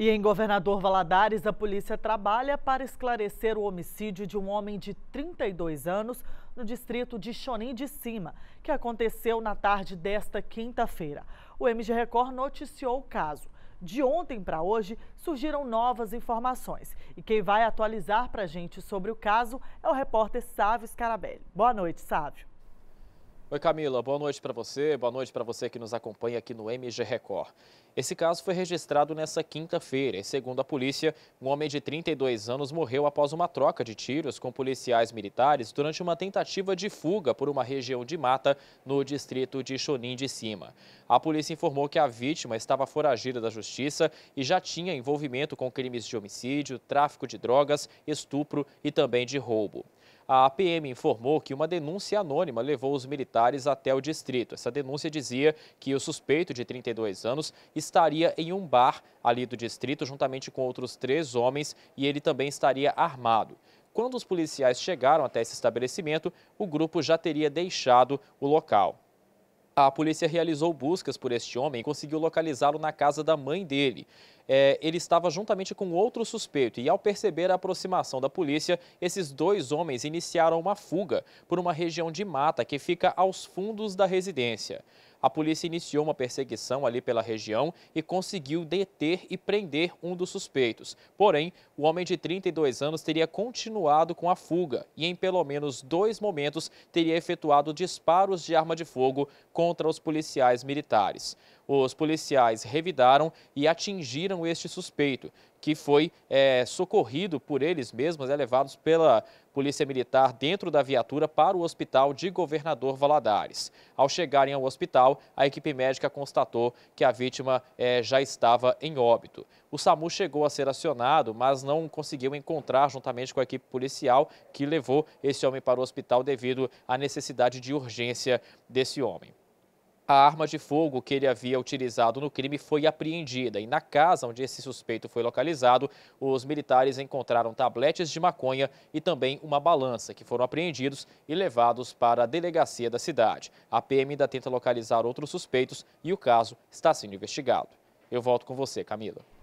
E em Governador Valadares, a polícia trabalha para esclarecer o homicídio de um homem de 32 anos no distrito de Chonim de Cima, que aconteceu na tarde desta quinta-feira. O MG Record noticiou o caso. De ontem para hoje surgiram novas informações. E quem vai atualizar para a gente sobre o caso é o repórter Sávio Scarabelli. Boa noite, Sávio. Oi Camila, boa noite para você, boa noite para você que nos acompanha aqui no MG Record. Esse caso foi registrado nessa quinta-feira e, segundo a polícia, um homem de 32 anos morreu após uma troca de tiros com policiais militares durante uma tentativa de fuga por uma região de mata no distrito de Chonim de Cima. A polícia informou que a vítima estava foragida da justiça e já tinha envolvimento com crimes de homicídio, tráfico de drogas, estupro e também de roubo. A PM informou que uma denúncia anônima levou os militares até o distrito. Essa denúncia dizia que o suspeito de 32 anos estaria em um bar ali do distrito, juntamente com outros três homens, e ele também estaria armado. Quando os policiais chegaram até esse estabelecimento, o grupo já teria deixado o local. A polícia realizou buscas por este homem e conseguiu localizá-lo na casa da mãe dele. É, ele estava juntamente com outro suspeito e, ao perceber a aproximação da polícia, esses dois homens iniciaram uma fuga por uma região de mata que fica aos fundos da residência. A polícia iniciou uma perseguição ali pela região e conseguiu deter e prender um dos suspeitos. Porém, o homem de 32 anos teria continuado com a fuga e, em pelo menos dois momentos, teria efetuado disparos de arma de fogo contra os policiais militares. Os policiais revidaram e atingiram este suspeito, que foi é, socorrido por eles mesmos, é, levados pela Polícia Militar dentro da viatura para o hospital de Governador Valadares. Ao chegarem ao hospital, a equipe médica constatou que a vítima é, já estava em óbito. O SAMU chegou a ser acionado, mas não conseguiu encontrar, juntamente com a equipe policial, que levou esse homem para o hospital devido à necessidade de urgência desse homem. A arma de fogo que ele havia utilizado no crime foi apreendida e na casa onde esse suspeito foi localizado, os militares encontraram tabletes de maconha e também uma balança que foram apreendidos e levados para a delegacia da cidade. A PM ainda tenta localizar outros suspeitos e o caso está sendo investigado. Eu volto com você, Camila.